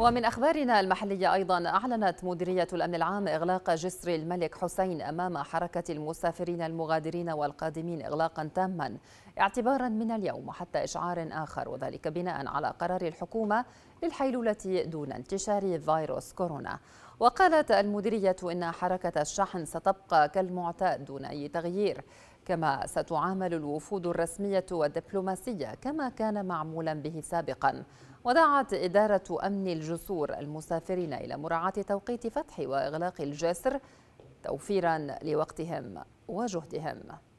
ومن أخبارنا المحلية أيضا أعلنت مديرية الأمن العام إغلاق جسر الملك حسين أمام حركة المسافرين المغادرين والقادمين إغلاقا تاما اعتبارا من اليوم حتى إشعار آخر وذلك بناء على قرار الحكومة للحيلولة دون انتشار فيروس كورونا وقالت المديرية إن حركة الشحن ستبقى كالمعتاد دون أي تغيير كما ستعامل الوفود الرسمية والدبلوماسية كما كان معمولا به سابقا ودعت إدارة أمن الجسور المسافرين إلى مراعاة توقيت فتح وإغلاق الجسر توفيرا لوقتهم وجهدهم